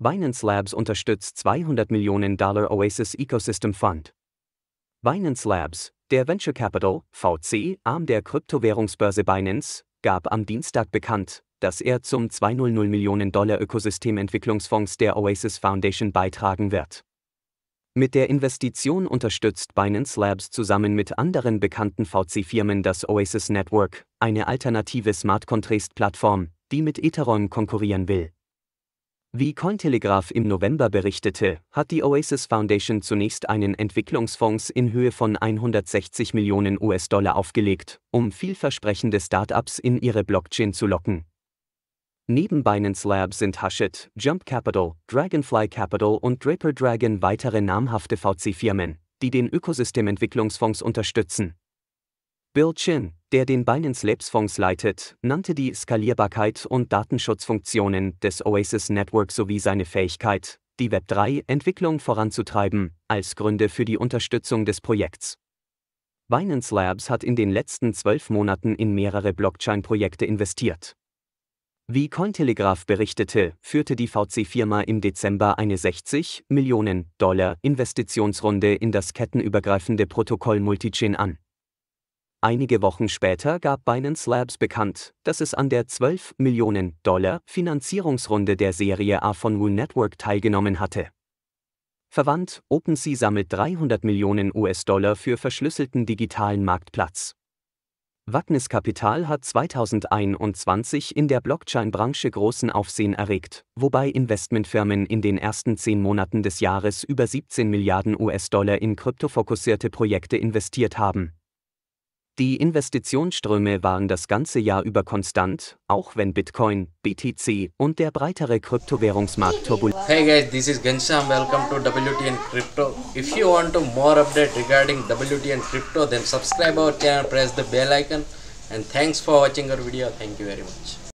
Binance Labs unterstützt 200 Millionen Dollar Oasis Ecosystem Fund. Binance Labs, der Venture Capital VC Arm der Kryptowährungsbörse Binance, gab am Dienstag bekannt, dass er zum 200 Millionen Dollar Ökosystementwicklungsfonds der Oasis Foundation beitragen wird. Mit der Investition unterstützt Binance Labs zusammen mit anderen bekannten VC-Firmen das Oasis Network, eine alternative Smart Contrast-Plattform, die mit Ethereum konkurrieren will. Wie Cointelegraph im November berichtete, hat die Oasis Foundation zunächst einen Entwicklungsfonds in Höhe von 160 Millionen US-Dollar aufgelegt, um vielversprechende Startups in ihre Blockchain zu locken. Neben Binance Lab sind Hashit, Jump Capital, Dragonfly Capital und Draper Dragon weitere namhafte VC-Firmen, die den Ökosystementwicklungsfonds unterstützen. Bill Chin, der den Binance Labs Fonds leitet, nannte die Skalierbarkeit und Datenschutzfunktionen des Oasis Network sowie seine Fähigkeit, die Web3-Entwicklung voranzutreiben, als Gründe für die Unterstützung des Projekts. Binance Labs hat in den letzten zwölf Monaten in mehrere Blockchain-Projekte investiert. Wie Cointelegraph berichtete, führte die VC-Firma im Dezember eine 60 Millionen Dollar Investitionsrunde in das kettenübergreifende Protokoll Multichain an. Einige Wochen später gab Binance Labs bekannt, dass es an der 12 Millionen Dollar Finanzierungsrunde der Serie A von Wu Network teilgenommen hatte. Verwandt, OpenSea sammelt 300 Millionen US-Dollar für verschlüsselten digitalen Marktplatz. Wagnis Kapital hat 2021 in der Blockchain-Branche großen Aufsehen erregt, wobei Investmentfirmen in den ersten zehn Monaten des Jahres über 17 Milliarden US-Dollar in kryptofokussierte Projekte investiert haben, die Investitionsströme waren das ganze Jahr über konstant, auch wenn Bitcoin, BTC und der breitere Kryptowährungsmarkt turbulent. Hey guys, this is Gansham. Welcome to WTN Crypto. If you want to more update regarding WTN Crypto, then subscribe our channel, press the bell icon and thanks for watching our video. Thank you very much.